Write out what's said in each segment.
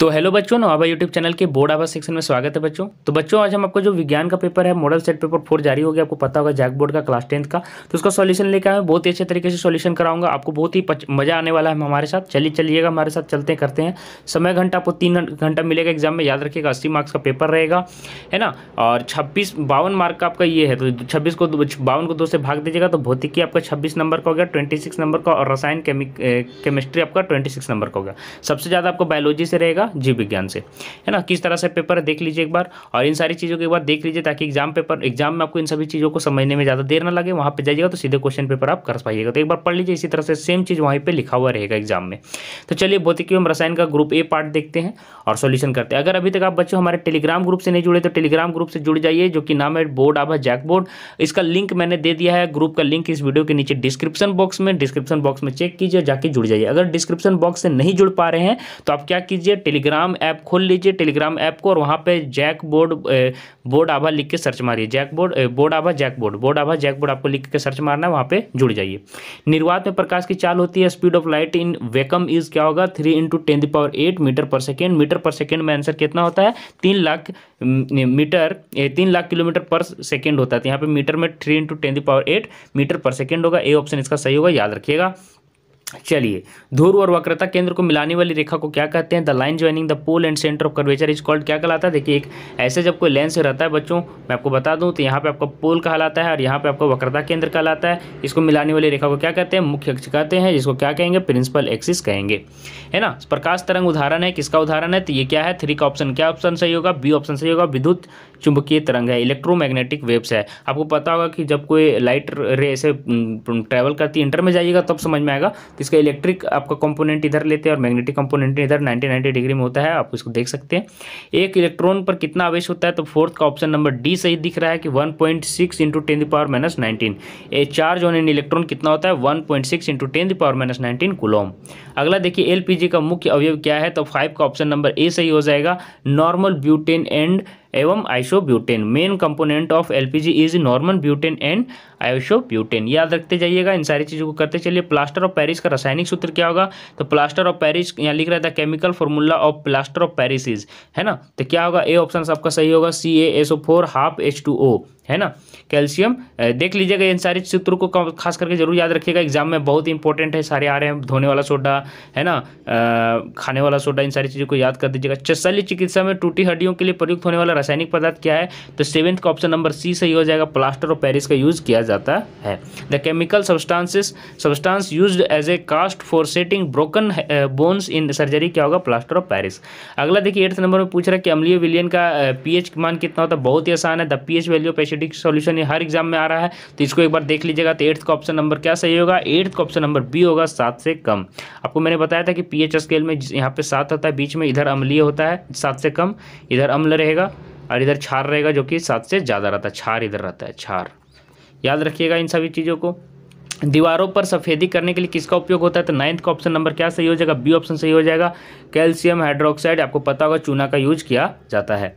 तो हेलो बच्चों नवाबा यूट्यूब चैनल के बोर्ड आवास सेक्शन में स्वागत है बच्चों तो बच्चों आज हम आपको जो विज्ञान का पेपर है मॉडल सेट पेपर फोर जारी हो गया आपको पता होगा जैक बोर्ड का क्लास टेंथ का तो उसका सॉल्यूशन लेकर आए बहुत ही अच्छे तरीके से सॉल्यूशन कराऊंगा आपको बहुत ही मजा आने वाला है हमारे साथ चलिए चलिएगा हमारे साथ चलते करते हैं समय घंटा आपको तीन घंटा मिलेगा एग्जाम में याद रखिएगा अस्सी मार्क्स का पेपर रहेगा है ना और छब्बीस बावन मार्क का आपका ये है तो छब्बीस को बावन को दो से भाग दीजिएगा तो भौतिकी आपका छब्बीस नंबर का हो गया ट्वेंटी नंबर का और रसायन केमिस्ट्री आपका ट्वेंटी नंबर का होगा सबसे ज़्यादा आपको बायोलॉजी से रहेगा जीव विज्ञान से है ना किस तरह से पेपर देख लीजिए एक बार और इन सारी चीज़ों को एक बार देख लीजिए ताकि एग्जाम पेपर एग्जाम में आपको इन सभी चीज़ों को समझने में ज़्यादा देर ना लगे वहाँ पर जाइएगा तो सीधे क्वेश्चन पेपर आप कर पाइएगा तो एक बार पढ़ लीजिए इसी तरह से सेम चीज़ वहीं पर लिखा हुआ रहेगा एग्जाम में तो चलिए भौतिकी एवं रसायन का ग्रुप ए पार्ट देखते हैं और सोल्यूशन करते हैं अगर अभी तक आप बच्चों हमारे टेलीग्राम ग्रुप से नहीं जुड़े तो टेलीग्राम ग्रुप से जुड़ जाइए जो कि नाम है बोर्ड आभा जैक बोर्ड इसका लिंक मैंने दे दिया है ग्रुप का लिंक इस वीडियो के नीचे डिस्क्रिप्शन बॉक्स में डिस्क्रिप्शन बॉक्स में चेक कीजिए जाके जुड़ जाइए अगर डिस्क्रिप्शन बॉक्स से नहीं जुड़ पा रहे हैं तो आप क्या कीजिए टेली टेलीग्राम ऐप खोल लीजिए टेलीग्राम ऐप को और वहाँ पे जैक बोर्ड बोर्ड आभा लिख के सर्च मारिए JAC board board Abha JAC board board Abha JAC board आपको लिख के सर्च मारना है वहाँ पे जुड़ जाइए निर्वात में प्रकाश की चाल होती है speed of light in vacuum is क्या होगा three into ten the power eight metre per second metre per second में आंसर कितना होता है तीन लाख मीटर तीन लाख किलोमीटर पर सेकेंड होता है तो यहाँ पे मीटर में three into ten the power eight metre per second होगा ए ऑप्शन इसका सही होगा याद रखिएगा चलिए ध्रुव और वक्रता केंद्र को मिलाने वाली रेखा को क्या कहते हैं the line joining the pole and centre of curvature is called क्या कहलाता है देखिए एक ऐसे जब कोई लेंस रहता है बच्चों मैं आपको बता दूं तो यहाँ पे आपका पोल कहलाता है और यहाँ पे आपका वक्रता केंद्र कहलाता है इसको मिलाने वाली रेखा को क्या कहते हैं मुख्य अक्ष कहते हैं जिसको क्या कहेंगे प्रिंसिपल एक्सिस कहेंगे है ना प्रकाश तरंग उदाहरण है किसका उदाहरण है तो ये क्या है थ्री का ऑप्शन क्या ऑप्शन सही होगा बी ऑप्शन सही होगा विद्युत चुंबकीय तरंग है इलेक्ट्रोमैग्नेटिक वेव्स है आपको पता होगा कि जब कोई लाइट रे ऐसे ट्रैवल करती है इंटर में जाइएगा तब समझ में आएगा इसका इलेक्ट्रिक आपका कंपोनेंट इधर लेते हैं और मैग्नेटिक कंपोनेंट इधर 90 90 डिग्री में होता है आप इसको देख सकते हैं एक इलेक्ट्रॉन पर कितना आवेश होता है तो फोर्थ का ऑप्शन नंबर डी सही दिख रहा है कि one point six into ten the power minus nineteen a charge on electron कितना होता है one point six into ten the power minus nineteen coulomb अगला देखिए एल का मुख्य अवयव क्या है तो फाइव का ऑप्शन नंबर ए सही हो जाएगा नॉर्मल ब्यूटेन एंड एवं isobutane main component of LPG is normal butane and isobutane याद रखते जाइएगा इन सारी चीज़ों को करते चलिए प्लास्टर ऑफ पैरिस का रासायनिक सूत्र क्या होगा तो प्लास्टर ऑफ पैरिस यहाँ लिख रहा था chemical formula of plaster of Paris है ना तो क्या होगा ए ऑप्शन आपका सही होगा C A S O four half H two O है ना कैल्शियम देख लीजिएगा इन सारे सूत्रों को खास करके जरूर याद रखिएगा एग्जाम में बहुत ही इंपॉर्टेंट है सारे आ रहे हैं धोने वाला सोडा है ना आ, खाने वाला सोडा इन सारी चीज़ों को याद कर दीजिएगा शल्य चिकित्सा में टूटी हड्डियों के लिए प्रयुक्त होने वाला रासायनिक पदार्थ क्या है तो सेवन्थ का ऑप्शन नंबर सी सही हो जाएगा प्लास्टर और पैरिस का यूज़ किया जाता है the chemical substances substance use as a cast for setting broken bones in surgery क्या होगा प्लास्टर ऑफ पैरिस अगला देखिए एट्थ नंबर में पूछ रहा है कि अम्लीय विलियन का पीएच uh, मान कितना होता है बहुत ही आसान है the pH value of acidic solution हर एग्जाम में आ रहा है तो इसको एक बार देख लीजिएगा तो एट्थ का ऑप्शन नंबर क्या सही होगा एट्थ का ऑप्शन नंबर बी होगा सात से कम आपको मैंने बताया था कि पीएच स्केल में यहाँ पे सात होता है बीच में इधर अम्लीय होता है सात से कम इधर अम्ल रहेगा और इधर छार रहेगा जो कि सात से ज़्यादा रहता है छार इधर रहता है छार याद रखिएगा इन सभी चीज़ों को दीवारों पर सफ़ेदी करने के लिए किसका उपयोग होता है तो नाइन्थ का ऑप्शन नंबर क्या सही हो जाएगा बी ऑप्शन सही हो जाएगा कैल्शियम हाइड्रोक्साइड आपको पता होगा चूना का यूज किया जाता है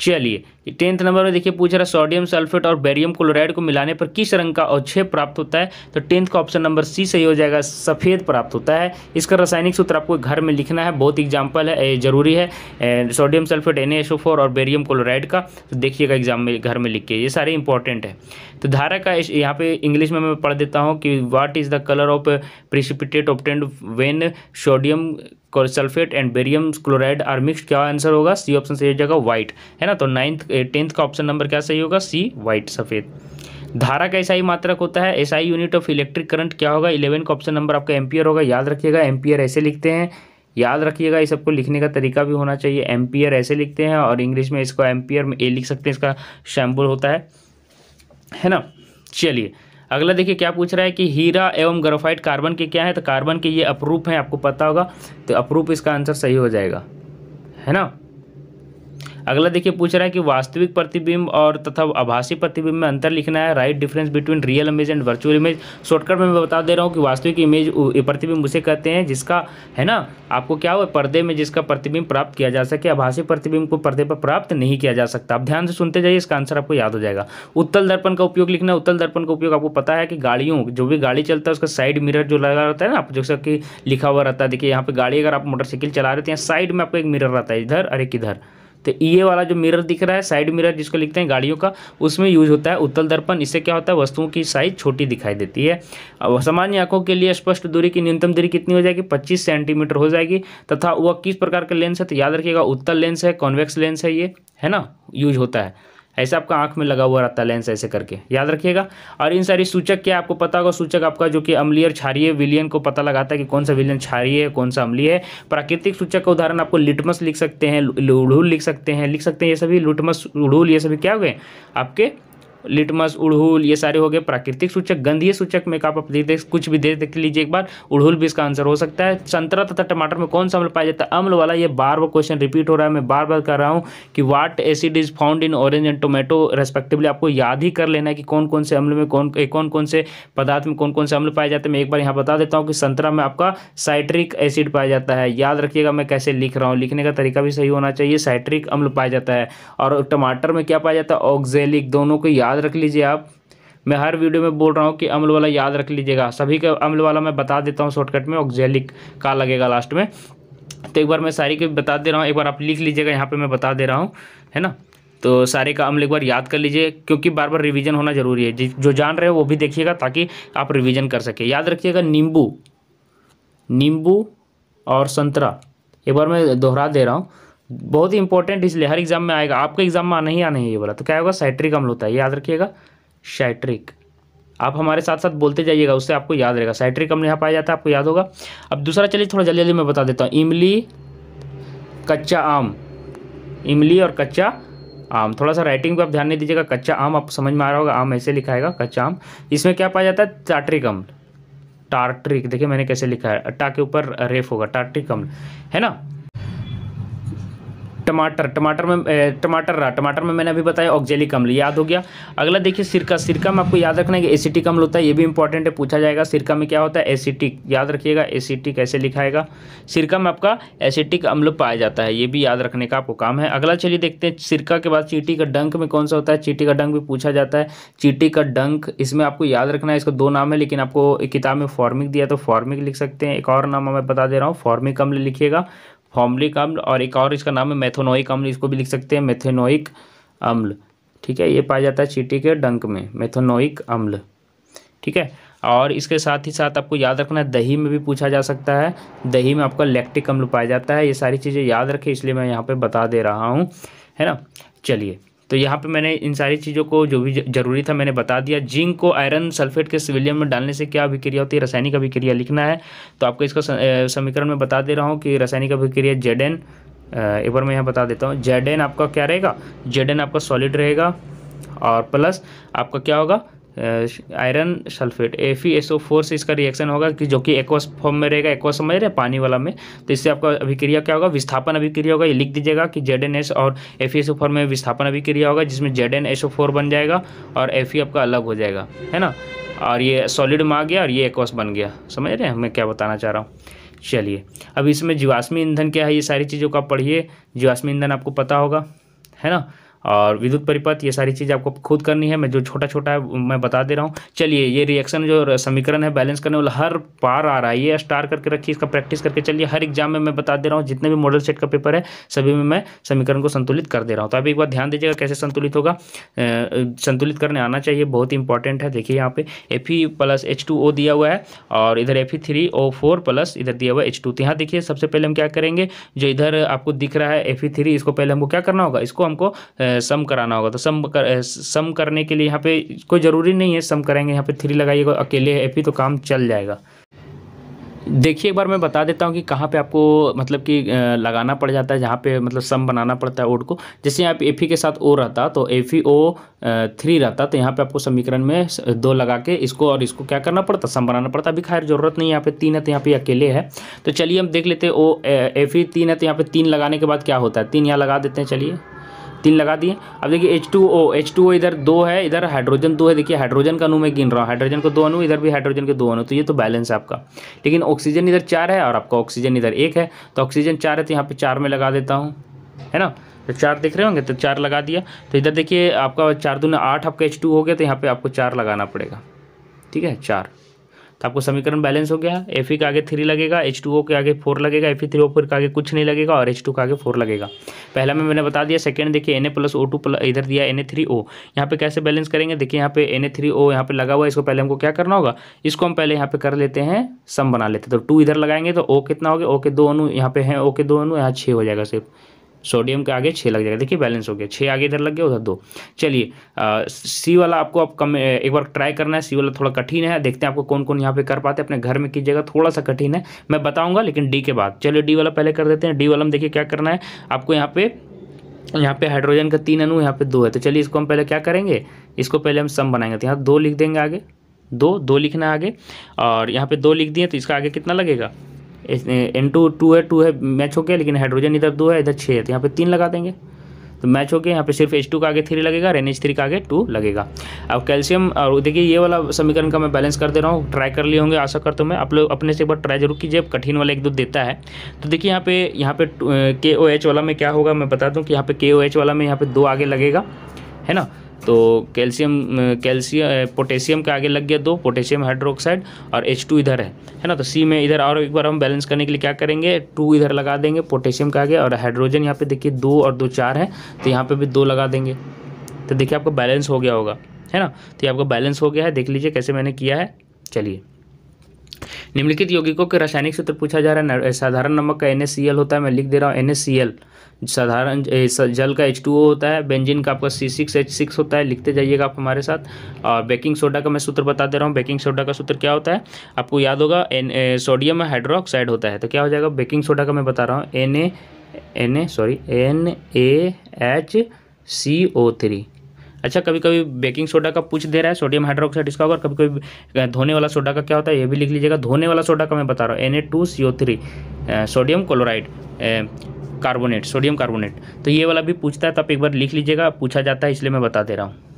चलिए टेंथ नंबर में देखिए पूछ रहा है सोडियम सल्फेट और बेरियम क्लोराइड को मिलाने पर किस रंग का अवक्षय प्राप्त होता है तो टेंथ का ऑप्शन नंबर सी सही हो जाएगा सफ़ेद प्राप्त होता है इसका रासायनिक सूत्र आपको घर में लिखना है बहुत एग्जाम्पल है जरूरी है सोडियम सल्फेट एन और बेरियम क्लोराइड का तो देखिएगा एग्जाम में घर में लिख के ये सारे इंपॉर्टेंट है तो धारा का यहाँ पे इंग्लिश में मैं पढ़ देता हूँ कि what is the colour of precipitate obtained when sodium sulphate and barium chloride are mixed क्या आंसर होगा सी ऑप्शन सही हो जाएगा व्हाइट है ना तो नाइन्थ टेंथ का ऑप्शन नंबर क्या सही होगा सी व्हाइट सफ़ेद धारा का ऐसा ही मात्रक होता है ऐसा ही यूनिट ऑफ इलेक्ट्रिक करंट क्या होगा इलेवन का ऑप्शन नंबर आपका एम्पियर होगा याद रखिएगा एम्पियर ऐसे लिखते हैं याद रखिएगा ये सबको लिखने का तरीका भी होना चाहिए एम्पियर ऐसे लिखते हैं और इंग्लिश में इसको एम्पियर में ए लिख सकते हैं इसका शैम्बुल होता है है ना चलिए अगला देखिए क्या पूछ रहा है कि हीरा एवं ग्रोफाइट कार्बन के क्या है तो कार्बन के ये अप्रूप हैं आपको पता होगा तो अप्रूप इसका आंसर सही हो जाएगा है ना अगला देखिए पूछ रहा है कि वास्तविक प्रतिबिंब और तथा आभासी प्रतिबिंब में अंतर लिखना है write difference between real image and virtual image shortcut में मैं बता दे रहा हूँ कि वास्तविक इमेज प्रतिबिंब उसे कहते हैं जिसका है ना आपको क्या हुआ पर्दे में जिसका प्रतिबिंब प्राप्त किया जा सके आभासी प्रतिबिंब को पर्दे पर प्राप्त नहीं किया जा सकता आप ध्यान से सुनते जाइए इसका आंसर आपको याद हो जाएगा उत्तल दर्पण का उपयोग लिखना उत्तल दर्पण का उपयोग आपको पता है कि गाड़ियों जो भी गाड़ी चलता है उसका साइड मिरर जो लगा रहता है ना आप जैसा कि लिखा हुआ रहता है देखिए यहाँ पे गाड़ी अगर आप मोटरसाइकिल चला रहे थे साइड में आपको एक मिरर रहता है इधर और एक इधर तो ये वाला जो मिरर दिख रहा है साइड मिरर जिसको लिखते हैं गाड़ियों का उसमें यूज होता है उत्तल दर्पण इससे क्या होता है वस्तुओं की साइज छोटी दिखाई देती है अब सामान्य आंखों के लिए स्पष्ट दूरी की न्यूनतम दूरी कितनी हो जाएगी पच्चीस सेंटीमीटर हो जाएगी तथा वह किस प्रकार का लेंस है तो याद रखिएगा उत्तल लेंस है कॉन्वेक्स लेंस है ये है ना यूज होता है ऐसे आपका आंख में लगा हुआ रहता है लेंस ऐसे करके याद रखिएगा और इन सारी सूचक क्या आपको पता होगा सूचक आपका जो कि अम्लीय क्षारीय विलियन को पता लगाता है कि कौन सा विलियन क्षारीय है कौन सा अम्लीय है प्राकृतिक सूचक का उदाहरण आपको लिटमस लिख सकते हैं उड़ूल लिख सकते हैं लिख सकते हैं ये सभी लुटमस उड़ूल ये सभी क्या हो गए आपके लिटमस उड़हुल ये सारे हो गए प्राकृतिक सूचक गंधीय सूचक में आप देख कुछ भी देख देख लीजिए एक बार उड़हुल भी इसका आंसर हो सकता है संतरा तथा टमाटर में कौन सा अम्ल पाया जाता है अम्ल वाला ये बार बार क्वेश्चन रिपीट हो रहा है मैं बार बार कर रहा हूँ कि what acid is found in orange and tomato respectively आपको याद ही कर लेना है कि कौन कौन से अम्ल में कौन कौन कौन से पदार्थ में कौन कौन से अम्ल पाए जाते हैं मैं एक बार यहाँ बता देता हूँ कि संतरा में आपका साइट्रिक एसिड पाया जाता है याद रखिएगा मैं कैसे लिख रहा हूँ लिखने का तरीका भी सही होना चाहिए साइट्रिक अम्ल पाया जाता है और टमाटर में क्या पाया जाता है ऑक्जेलिक दोनों को याद याद रख लीजिए आप मैं हर वीडियो में बोल रहा हूँ कि अम्ल वाला याद रख लीजिएगा सभी का अम्ल वाला मैं बता देता हूँ शॉर्टकट में ऑक्जेलिक का लगेगा लास्ट में तो एक बार मैं सारी के बता दे रहा हूँ एक बार आप लिख लीजिएगा यहाँ पे मैं बता दे रहा हूँ है ना तो सारे का अम्ल एक बार याद कर लीजिए क्योंकि बार बार रिवीजन होना ज़रूरी है जो जान रहे हो वो भी देखिएगा ताकि आप रिविजन कर सकें याद रखिएगा नींबू नींबू और संतरा एक बार मैं दोहरा दे रहा हूँ बहुत ही इंपॉर्टेंट इसलिए हर एग्जाम में आएगा आपके एग्जाम में आना ही आना है ये बोला तो क्या होगा साइट्रिक अम्ल होता है याद रखिएगा साइट्रिक आप हमारे साथ साथ बोलते जाइएगा उससे आपको याद रहेगा साइट्रिक अम्ल यहाँ पाया जाता है आपको याद होगा अब दूसरा चलिए थोड़ा जल्दी जल्दी मैं बता देता हूँ इमली कच्चा आम इमली और कच्चा आम थोड़ा सा राइटिंग पर आप ध्यान नहीं दीजिएगा कच्चा आम आपको समझ में आ रहा होगा आम ऐसे लिखा है कच्चा आम इसमें क्या पाया जाता है टाट्रिक अम्ल टार्ट्रिक देखिए मैंने कैसे लिखा है अट्टा के ऊपर रेफ होगा टाट्रिक अम्ल है ना टमाटर टमाटर में टमाटर रहा टमाटर में मैंने अभी बताया ऑक्जेलिक अम्ल याद हो गया अगला देखिए सिरका सिरका में आपको याद रखना है कि एसिटिक अम्ल होता है ये भी इंपॉर्टेंट है पूछा जाएगा सिरका में क्या होता है एसिटिक याद रखिएगा एसिटिक कैसे लिखाएगा सिरका में आपका एसिटिक अम्ल पाया जाता है ये भी याद रखने का आपको काम है अगला चलिए देखते हैं सिरका के बाद चीटी का डंक में कौन सा होता है चीटी का डंक भी पूछा जाता है चीटी का डंक इसमें आपको याद रखना है इसका दो नाम है लेकिन आपको किताब में फॉर्मिक दिया तो फॉर्मिक लिख सकते हैं एक और नाम मैं बता दे रहा हूँ फॉर्मिक अम्ल लिखिएगा फॉर्मलिक अम्ल और एक और इसका नाम है मैथोनोइक अम्ल इसको भी लिख सकते हैं मैथेनोइक अम्ल ठीक है ये पाया जाता है चीटी के डंक में मैथोनोइक अम्ल ठीक है और इसके साथ ही साथ आपको याद रखना है दही में भी पूछा जा सकता है दही में आपका लैक्टिक अम्ल पाया जाता है ये सारी चीज़ें याद रखें इसलिए मैं यहाँ पर बता दे रहा हूँ है ना चलिए तो यहाँ पे मैंने इन सारी चीज़ों को जो भी ज़रूरी था मैंने बता दिया जिंक को आयरन सल्फेट के सिविलियम में डालने से क्या अभिक्रिया होती है रासायनिक अभिक्रिया लिखना है तो आपको इसका समीकरण में बता दे रहा हूँ कि रासायनिक अभिक्रिया जेड एन एक बार मैं यहाँ बता देता हूँ जेड एन आपका क्या रहेगा जेड एन आपका सॉलिड रहेगा और प्लस आपका क्या होगा आयरन सल्फेट ए फोर से इसका रिएक्शन होगा कि जो कि एक्वस फॉर्म में रहेगा एक्वस में रहे पानी वाला में तो इससे आपका अभिक्रिया क्या होगा विस्थापन अभिक्रिया होगा ये लिख दीजिएगा कि जेड एन एस और ए एफ फोर में विस्थापन अभिक्रिया होगा जिसमें जेड एन फोर बन जाएगा और ए फी आपका अलग हो जाएगा है ना और ये सॉलिड में आ गया और ये एक्वस बन गया समझ रहे हैं मैं क्या बताना चाह रहा हूँ चलिए अब इसमें जीवाश्मी ईंधन क्या है ये सारी चीज़ों का पढ़िए जीवाश्मी ईंधन आपको पता होगा है ना और विद्युत परिपथ ये सारी चीज़ आपको खुद करनी है मैं जो छोटा छोटा है मैं बता दे रहा हूँ चलिए ये रिएक्शन जो समीकरण है बैलेंस करने वाला हर पार आ रहा है ये स्टार करके रखिए इसका प्रैक्टिस करके चलिए हर एग्जाम में मैं बता दे रहा हूँ जितने भी मॉडल सेट का पेपर है सभी में मैं समीकरण को संतुलित कर दे रहा हूँ तो आप एक बार ध्यान दीजिएगा कैसे संतुलित होगा संतुलित करने आना चाहिए बहुत ही इंपॉर्टेंट है देखिए यहाँ पे F E plus H two O दिया हुआ है और इधर F E three O four plus इधर दिया हुआ है एच टू तो यहाँ देखिए सबसे पहले हम क्या करेंगे जो इधर आपको दिख रहा है एफ ई थ्री इसको पहले हमको क्या करना होगा इसको हमको सम कराना होगा तो सम कर, सम करने के लिए यहाँ पे कोई ज़रूरी नहीं है सम करेंगे यहाँ पे थ्री लगाइएगा अकेले एफ पी तो काम चल जाएगा देखिए एक बार मैं बता देता हूँ कि कहाँ पे आपको मतलब कि लगाना पड़ जाता है जहाँ पे मतलब सम बनाना पड़ता है ओड को जैसे यहाँ पे एफ के साथ ओ रहता तो एफ ओ थ्री रहता तो यहाँ पे आपको समीकरण में दो लगा के इसको और इसको क्या करना पड़ता सम बनाना पड़ता अभी खैर ज़रूरत नहीं यहाँ पे तीन है तो यहाँ पे अकेले है तो चलिए हम देख लेते हैं ओ एफ तीन है तो यहाँ पे तीन लगाने के बाद क्या होता है तीन यहाँ लगा देते हैं चलिए तीन लगा दिए अब देखिए H two O H two O इधर दो है इधर हाइड्रोजन दो है देखिए हाइड्रोजन का अनु मैं गिन रहा हूँ हाइड्रोजन को दो अनु इधर भी हाइड्रोजन के दो अनु तो ये तो बैलेंस है आपका लेकिन ऑक्सीजन इधर चार है और आपका ऑक्सीजन इधर एक है तो ऑक्सीजन चार है तो यहाँ पर चार में लगा देता हूँ है ना तो चार देख रहे होंगे तो चार लगा दिया तो इधर देखिए आपका चार दो आठ आपका एच टू हो गया तो यहाँ पर आपको चार लगाना पड़ेगा ठीक है चार तो आपको समीकरण बैलेंस हो गया एफ e के आगे थ्री लगेगा एच टू ओ के आगे फोर लगेगा एफ ई थ्री ओ फिर के आगे कुछ नहीं लगेगा और एच टू के आगे फोर लगेगा पहला में मैंने बता दिया सेकंड देखिए N A plus O two plus इधर दिया एन ए थ्री ओ यहाँ पे कैसे बैलेंस करेंगे देखिए यहाँ पे एन ए थ्री ओ यहाँ पे लगा हुआ है इसको पहले हमको क्या करना होगा इसको हम पहले यहाँ पे कर लेते हैं सम बना लेते हैं तो टू इधर लगाएंगे तो ओ कितना हो गया ओ के दो अनु यहाँ पे हैं ओ के दो अनु यहाँ छः हो जाएगा सिर्फ सोडियम के आगे छः लग जाएगा देखिए बैलेंस हो गया छः आगे इधर लग गया उधर दो चलिए सी वाला आपको आप कम एक बार ट्राई करना है सी वाला थोड़ा कठिन है देखते हैं आपको कौन कौन यहाँ पे कर पाते हैं अपने घर में कीजिएगा थोड़ा सा कठिन है मैं बताऊँगा लेकिन डी के बाद चलिए डी वाला पहले कर देते हैं डी वाला हम देखिए क्या करना है आपको यहाँ पे यहाँ पे हाइड्रोजन का तीन अनु यहाँ पे दो है तो चलिए इसको हम पहले क्या करेंगे इसको पहले हम सम बनाएंगे तो यहाँ दो लिख देंगे आगे दो दो लिखना आगे और यहाँ पे दो लिख दिए तो इसका आगे कितना लगेगा एन टू टू है टू है मैच हो गया लेकिन हाइड्रोजन इधर दो है इधर छः है तो यहाँ पे तीन लगा देंगे तो मैच हो गया यहाँ पे सिर्फ एच टू का आगे थ्री लगेगा और एन एच थ्री का आगे टू लगेगा अब कैल्शियम और देखिए ये वाला समीकरण का मैं बैलेंस कर दे रहा हूँ ट्राई कर लिए होंगे आशा करता हूँ मैं आप लोग अपने से एक बार ट्राई जरूर कीजिए कठिन वाला एक दो देता है तो देखिए यहाँ पे यहाँ पे के ओ एच वाला में क्या होगा मैं बता दूँ कि यहाँ पे के ओ एच वाला में यहाँ पे दो आगे लगेगा है ना तो कैल्शियम कैल्शियम पोटेशियम के आगे लग गया दो पोटेशियम हाइड्रोक्साइड और एच टू इधर है है ना तो सी में इधर और एक बार हम बैलेंस करने के लिए क्या करेंगे टू इधर लगा देंगे पोटेशियम के आगे और हाइड्रोजन यहाँ पे देखिए दो और दो चार है तो यहाँ पर भी दो लगा देंगे तो देखिए आपका बैलेंस हो गया होगा है ना तो ये आपका बैलेंस हो गया है देख लीजिए कैसे मैंने किया है चलिए निम्नलिखित यौगिकों के रासायनिक सूत्र पूछा जा रहा है साधारण नमक का एन होता है मैं लिख दे रहा हूँ एन साधारण जल का एच होता है बेंजिन का आपका सी सिक्स एच सिक्स होता है लिखते जाइएगा आप हमारे साथ और बेकिंग सोडा का मैं सूत्र बता दे रहा हूँ बेकिंग सोडा का सूत्र क्या होता है आपको याद होगा एन सोडियम हाइड्रोक्साइड होता है तो क्या हो जाएगा बेकिंग सोडा का मैं बता रहा हूँ N A N A sorry N A H C O three अच्छा कभी कभी बेकिंग सोडा का पूछ दे रहा है सोडियम हाइड्रोक्साइड इसका होगा कभी कभी धोने वाला सोडा का क्या होता है ये भी लिख लीजिएगा धोने वाला सोडा का मैं बता रहा हूँ N A two C O three sodium chloride carbonate sodium carbonate तो ये वाला भी पूछता है तो आप एक बार लिख लीजिएगा पूछा जाता है इसलिए मैं बता दे रहा हूँ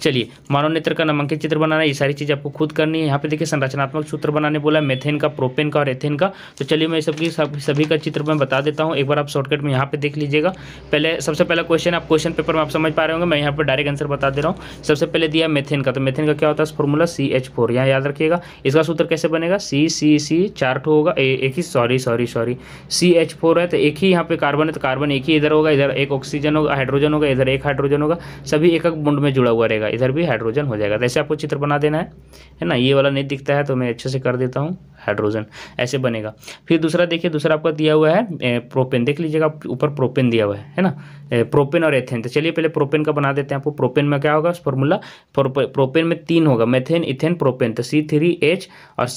चलिए मानव नेत्र का नामांकित चित्र बनाना है ये सारी चीज़ आपको खुद करनी है यहाँ पे देखिए संरचनात्मक सूत्र बनाने बोला है मेथेन का प्रोपेन का और एथेन का तो चलिए मैं सबकी सब सभी का चित्र मैं बता देता हूँ एक बार आप शॉर्टकट में यहाँ पे देख लीजिएगा पहले सबसे पहला क्वेश्चन आप क्वेश्चन पेपर में आप समझ पा रहे होंगे मैं यहाँ पर डायरेक्ट आंसर बता दे रहा हूँ सबसे पहले दिया मेथेन का तो मेथेन का क्या होता है फॉर्मूला सी एच फोर यहाँ याद रखिएगा इसका सूत्र कैसे बनेगा सी सी सी चार होगा एक ही sorry sorry sorry C H four है तो एक ही यहाँ पे कार्बन है तो कार्बन एक ही इधर होगा इधर एक ऑक्सीजन होगा हाइड्रोजन होगा इधर एक हाइड्रोजन होगा सभी एक एक बुंड में जुड़ा हुआ रहेगा जाएगा इधर भी हाइड्रोजन हो जाएगा जैसे आपको चित्र बना देना है है ना ये वाला नहीं दिखता है तो मैं अच्छे से कर देता हूँ हाइड्रोजन ऐसे बनेगा फिर दूसरा देखिए दूसरा आपका दिया हुआ है प्रोपेन देख लीजिएगा ऊपर प्रोपेन दिया हुआ है है ना प्रोपेन और एथेन तो चलिए पहले प्रोपेन का बना देते हैं आपको प्रोपेन में क्या होगा उस फॉर्मूला प्रोपेन में तीन होगा मेथेन इथेन प्रोपेन तो सी थ्री एच और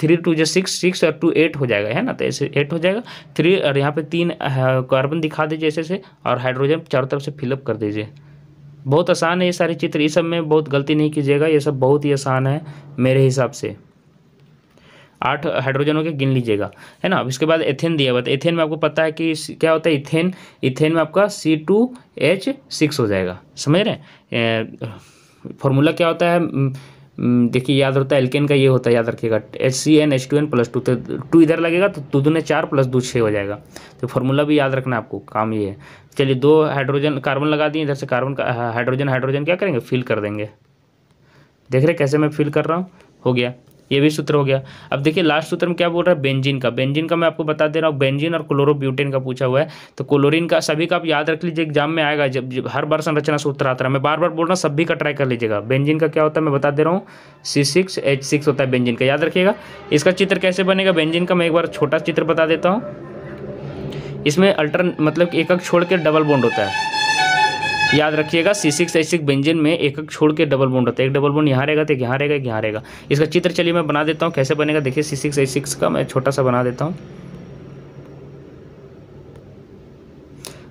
थ्री टू जो सिक्स सिक्स और टू एट हो जाएगा है ना तो ऐसे एट हो जाएगा थ्री और यहाँ पे तीन कार्बन हाँ, दिखा दीजिए ऐसे से और हाइड्रोजन चारों तरफ से फिलअप कर दीजिए बहुत आसान है ये सारे चित्र ये सब में बहुत गलती नहीं कीजिएगा ये सब बहुत ही आसान है मेरे हिसाब से आठ हाइड्रोजनों के गिन लीजिएगा है ना अब इसके बाद एथेन दिया हुआ एथेन में आपको पता है कि क्या होता है इथेन इथेन में आपका सी टू एच सिक्स हो जाएगा समझ रहे हैं फॉर्मूला क्या होता है हम्म, देखिए याद होता है एल्केन का ये होता है याद रखिएगा H C N H two N plus two तो टू इधर लगेगा तो टू दूने चार प्लस दो छः हो जाएगा तो फार्मूला भी याद रखना आपको काम ये है चलिए दो हाइड्रोजन कार्बन लगा दिए इधर से कार्बन हाइड्रोजन हाइड्रोजन क्या करेंगे फिल कर देंगे देख रहे कैसे मैं फिल कर रहा हूँ हो गया ये भी सूत्र हो गया अब देखिए लास्ट सूत्र में क्या बोल रहा है बेंजिन का बेंजिन का मैं आपको बता दे रहा हूँ बेंजिन और क्लोरोब्यूटेन का पूछा हुआ है तो क्लोरीन का सभी का आप याद रख लीजिए एग्जाम में आएगा जब, जब हर बार संरचना सूत्र आता है मैं बार बार बोल रहा हूँ सभी का ट्राई कर लीजिएगा बेंजिन का क्या होता है मैं बता दे रहा हूँ सी सिक्स एच सिक्स होता है बेंजिन का याद रखिएगा इसका चित्र कैसे बनेगा बेंजिन का मैं एक बार छोटा चित्र बता देता हूँ इसमें अल्टर मतलब एक एक छोड़ के डबल बॉन्ड होता है याद रखिएगा C six H six benzene में एक एक छोड़ के डबल बोन होता है एक डबल बोन यहाँ रहेगा तो एक यहाँ रहेगा एक यहाँ रहेगा इसका चित्र चलिए मैं बना देता हूँ कैसे बनेगा देखिए सी सिक्स एच सिक्स का मैं छोटा सा बना देता हूँ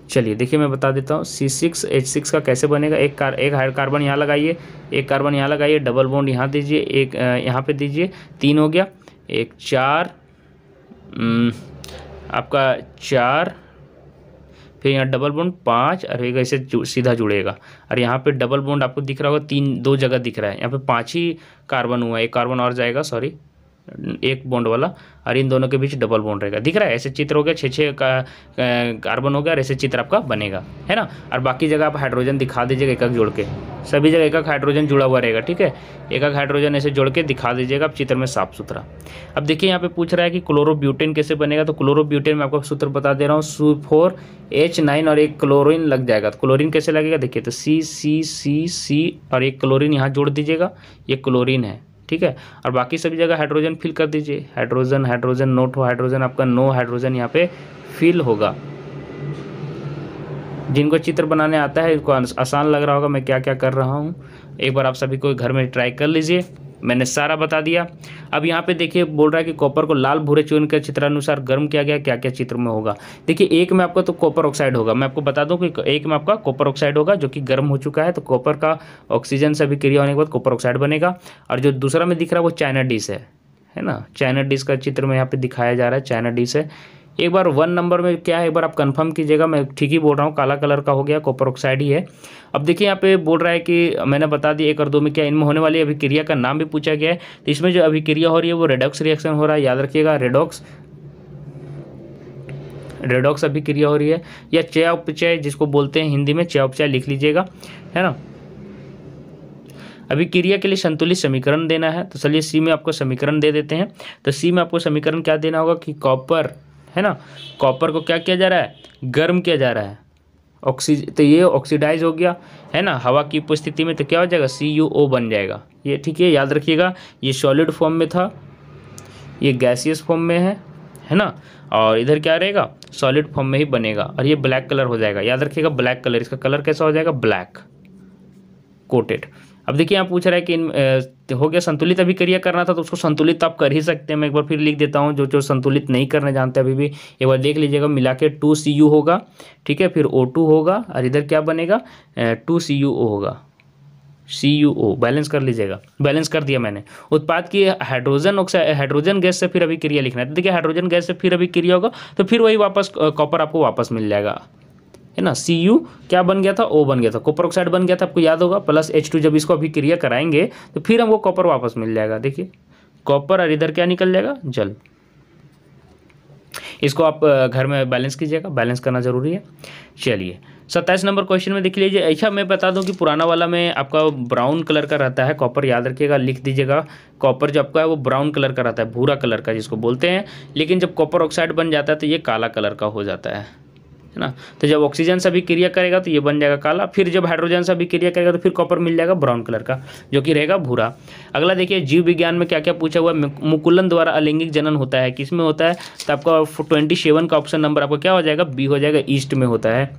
चलिए देखिए मैं बता देता हूँ सी सिक्स एच सिक्स का कैसे बनेगा एक कार एक हाइड कार्बन यहाँ लगाइए एक कार्बन यहाँ लगाइए डबल बॉन्ड यहाँ दीजिए एक यहाँ पे दीजिए तीन हो गया एक चार आपका चार फिर यहाँ डबल बोंड पाँच और एक ऐसे जु, सीधा जुड़ेगा और यहाँ पे डबल बोंड आपको दिख रहा होगा तीन दो जगह दिख रहा है यहाँ पे पाँच ही कार्बन हुआ एक कार्बन और जाएगा सॉरी एक बॉन्ड वाला और इन दोनों के बीच डबल बॉन्ड रहेगा दिख रहा है ऐसे चित्र हो गया छः छः का कार्बन हो गया और ऐसे चित्र आपका बनेगा है ना और बाकी जगह आप हाइड्रोजन दिखा दीजिएगा एक एक जोड़ के सभी जगह एक एक हाइड्रोजन जुड़ा हुआ रहेगा ठीक है एक एक हाइड्रोजन ऐसे जोड़ के दिखा दीजिएगा आप चित्र में साफ सुथरा अब देखिए यहाँ पे पूछ रहा है कि क्लोरोब्यूटेन कैसे बनेगा तो क्लोरोब्यूटेन में आपको सूत्र बता दे रहा हूँ सू फोर एच नाइन और एक क्लोरिन लग जाएगा तो क्लोरीन कैसे लगेगा देखिए तो सी सी सी सी और एक क्लोरिन यहाँ जोड़ दीजिएगा ये क्लोरिन है ठीक है और बाकी सभी जगह हाइड्रोजन फिल कर दीजिए हाइड्रोजन हाइड्रोजन नोट हो हाइड्रोजन आपका नो हाइड्रोजन यहाँ पे फिल होगा जिनको चित्र बनाने आता है इनको आसान लग रहा होगा मैं क्या क्या कर रहा हूँ एक बार आप सभी को घर में ट्राई कर लीजिए मैंने सारा बता दिया अब यहाँ पे देखिए बोल रहा है कि कॉपर को लाल भूरे चून के चित्रानुसार गर्म किया गया क्या क्या चित्र में होगा देखिए एक में आपका तो कॉपर ऑक्साइड होगा मैं आपको बता दूं कि एक में आपका कॉपर ऑक्साइड होगा जो कि गर्म हो चुका है तो कॉपर का ऑक्सीजन से अभी क्रिया होने के बाद कॉपर ऑक्साइड बनेगा और जो दूसरा में दिख रहा है वो चाइना डिश है है ना चाइना डिश का चित्र में यहाँ पर दिखाया जा रहा है चाइना डिश है एक बार वन नंबर में क्या है एक बार आप कंफर्म कीजिएगा मैं ठीक ही बोल रहा हूँ काला कलर का हो गया कॉपर ऑक्साइड ही है अब देखिए यहाँ पे बोल रहा है कि मैंने बता दिया एक और दो में क्या इनमें होने वाली अभिक्रिया का नाम भी पूछा गया है तो इसमें जो अभिक्रिया हो रही है वो रेडॉक्स रिएक्शन हो रहा है याद रखिएगा रेडॉक्स रेडॉक्स अभिक्रिया हो रही है या चयापचय जिसको बोलते हैं हिंदी में चयापचय लिख लीजिएगा है ना अभी क्रिया के लिए संतुलित समीकरण देना है तो चलिए सी में आपको समीकरण दे देते हैं तो सी में आपको समीकरण क्या देना होगा कि कॉपर है ना कॉपर को क्या किया जा रहा है गर्म किया जा रहा है ऑक्सीज तो ये ऑक्सीडाइज हो गया है ना हवा की उपस्थिति में तो क्या हो जाएगा सी यू ओ बन जाएगा ये ठीक है याद रखिएगा ये सॉलिड फॉर्म में था ये गैसियस फॉर्म में है है ना और इधर क्या रहेगा सॉलिड फॉर्म में ही बनेगा और ये ब्लैक कलर हो जाएगा याद रखिएगा ब्लैक कलर इसका कलर कैसा हो जाएगा ब्लैक कोटेड अब देखिए यहाँ पूछ रहा है कि इन हो गया संतुलित अभी क्रिया करना था तो उसको संतुलित तो आप कर ही सकते हैं मैं एक बार फिर लिख देता हूँ जो जो संतुलित नहीं करने जानते अभी भी एक बार देख लीजिएगा मिला के टू सी यू होगा ठीक है फिर ओ टू होगा और इधर क्या बनेगा टू सी यू ओ होगा सी यू ओ बैलेंस कर लीजिएगा बैलेंस कर दिया मैंने उत्पाद की हाइड्रोजन ऑक्साइड हाइड्रोजन गैस से फिर अभी क्रिया लिखना है तो देखिए हाइड्रोजन गैस से फिर अभी क्रिया होगा तो फिर वही वापस कॉपर आपको वापस मिल जाएगा है ना सी यू क्या बन गया था ओ बन गया था कॉपर ऑक्साइड बन गया था आपको याद होगा प्लस एच टू जब इसको अभी क्रिया कराएंगे तो फिर हमको कॉपर वापस मिल जाएगा देखिए कॉपर और इधर क्या निकल जाएगा जल इसको आप घर में बैलेंस कीजिएगा बैलेंस करना ज़रूरी है चलिए सत्ताईस नंबर क्वेश्चन में देख लीजिए अच्छा मैं बता दूं कि पुराना वाला में आपका ब्राउन कलर का रहता है कॉपर याद रखिएगा लिख दीजिएगा कॉपर जो आपका है वो ब्राउन कलर का रहता है भूरा कलर का जिसको बोलते हैं लेकिन जब कॉपर ऑक्साइड बन जाता है तो ये काला कलर का हो जाता है है ना तो जब ऑक्सीजन से भी क्रिया करेगा तो ये बन जाएगा काला फिर जब हाइड्रोजन से भी क्रिया करेगा तो फिर कॉपर मिल जाएगा ब्राउन कलर का जो कि रहेगा भूरा अगला देखिए जीव विज्ञान में क्या क्या पूछा हुआ है मुकुलन द्वारा अलैंगिक जनन होता है किस में होता है तो आपका ट्वेंटी सेवन का ऑप्शन नंबर आपका क्या हो जाएगा बी हो जाएगा ईस्ट में होता है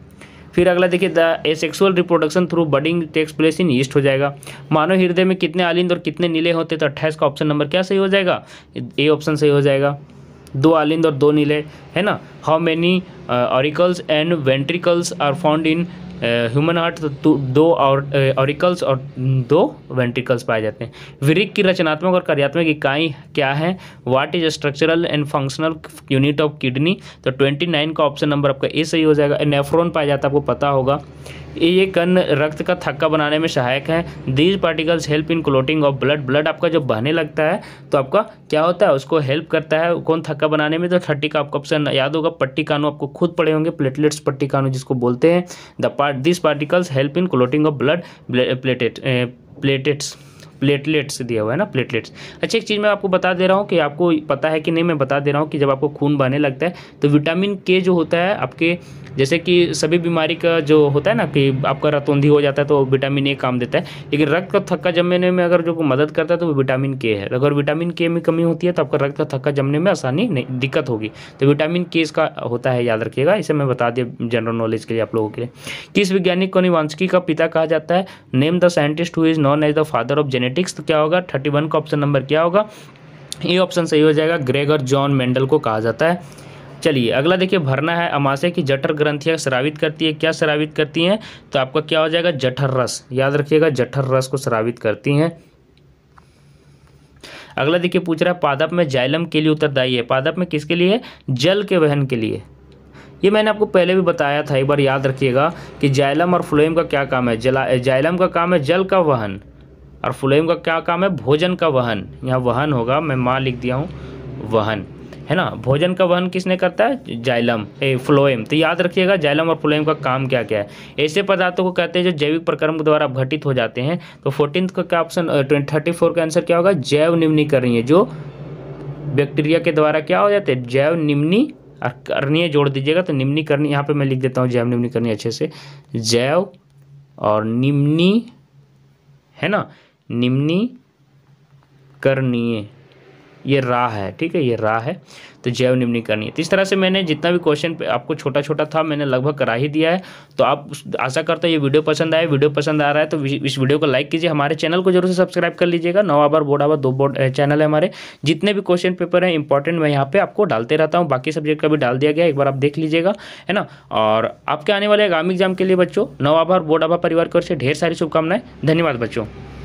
फिर अगला देखिए the asexual reproduction through budding takes place in yeast हो जाएगा मानव हृदय में कितने आलिंद और कितने नीले होते तो अट्ठाईस का ऑप्शन नंबर क्या सही हो जाएगा ए ऑप्शन सही हो जाएगा दो आलिंद और दो नीले है ना how many auricles and ventricles are found in human heart तो दो और ऑरिकल्स और दो वेंटिकल्स पाए जाते हैं विरिक की रचनात्मक और कार्यात्मक इकाई क्या है what is structural and functional unit of kidney तो ट्वेंटी नाइन का ऑप्शन नंबर आपका ए सही हो जाएगा नेफ्रोन पाया जाता है आपको पता होगा ये कन रक्त का थक्का बनाने में सहायक है these particles help in clotting of blood blood आपका जब बहने लगता है तो आपका क्या होता है उसको हेल्प करता है कौन थक्का बनाने में तो थर्टी का आपका ऑप्शन याद होगा पट्टी कानू आपको खुद पड़े होंगे प्लेटलेट्स पट्टी कानू जिसको बोलते हैं the part these particles help in clotting of blood platelet, uh, platelets platelets दिया हुआ है ना प्लेटलेट्स अच्छा एक चीज़ मैं आपको बता दे रहा हूँ कि आपको पता है कि नहीं मैं बता दे रहा हूँ कि जब आपको खून बहने लगता है तो विटामिन के जो होता है आपके जैसे कि सभी बीमारी का जो होता है ना कि आपका रतौंधी हो जाता है तो विटामिन ए काम देता है लेकिन रक्त का थक्का जमने में अगर जो मदद करता है तो वो विटामिन के है अगर विटामिन के में कमी होती है तो आपका रक्त का थक्का जमने में आसानी नहीं दिक्कत होगी तो विटामिन के इसका होता है याद रखिएगा इसे मैं बता दिया जनरल नॉलेज के लिए आप लोगों के लिए किस वैज्ञानिक को निवांशकी का पिता कहा जाता है name the scientist who is known as the father of genetic genetics तो क्या होगा थर्टी वन का ऑप्शन नंबर क्या होगा ये ऑप्शन सही हो जाएगा ग्रेगर जॉन मेंडल को कहा जाता है चलिए अगला देखिए भरना है अमाशय की जठर ग्रंथियाँ श्रावित करती है क्या श्रावित करती हैं तो आपका क्या हो जाएगा जठर रस याद रखिएगा जठर रस को श्रावित करती हैं अगला देखिए पूछ रहा है पादप में जाइलम के लिए उत्तरदायी है पादप में किसके लिए जल के वहन के लिए ये मैंने आपको पहले भी बताया था एक बार याद रखिएगा कि जाइलम और फ्लोएम का क्या काम है जला जाइलम का काम है जल का वहन और फ्लोएम का क्या काम है भोजन का वहन यहाँ वहन होगा मैं माँ लिख दिया हूँ वहन है ना भोजन का वहन किसने करता है जाइलम ए फ्लोएम तो याद रखिएगा जाइलम और फ्लोएम का काम क्या क्या है ऐसे पदार्थों को कहते हैं जो जैविक प्रक्रम के द्वारा घटित हो जाते हैं तो फोर्टीन का क्या ऑप्शन ट्वेंटी थर्टी फोर का आंसर क्या होगा जैव निम्नी निम्नीकरणीय जो बैक्टीरिया के द्वारा क्या हो जाते हैं जैव निम्नी और करनीय जोड़ दीजिएगा तो करनी यहाँ पर मैं लिख देता हूँ जैव निम्नी करनी अच्छे से जैव और निम्नी है ना निम्नी करनीय ये रा है ठीक है ये रा है तो जैव निम्नी निम्नीकरणीय तो इस तरह से मैंने जितना भी क्वेश्चन आपको छोटा छोटा था मैंने लगभग करा ही दिया है तो आप आशा करते हैं ये वीडियो पसंद आए वीडियो पसंद आ रहा है तो इस वीडियो को लाइक कीजिए हमारे चैनल को जरूर से सब्सक्राइब कर लीजिएगा नौ आबार बोर्ड आबार दो बोर्ड चैनल है हमारे जितने भी क्वेश्चन पेपर हैं इंपॉर्टेंट मैं यहाँ पर आपको डालते रहता हूँ बाकी सब्जेक्ट का भी डाल दिया गया एक बार आप देख लीजिएगा है ना और आपके आने वाले आगामी एग्जाम के लिए बच्चों नौ आभार बोर्ड आभार परिवार की ओर से ढेर सारी शुभकामनाएं धन्यवाद बच्चों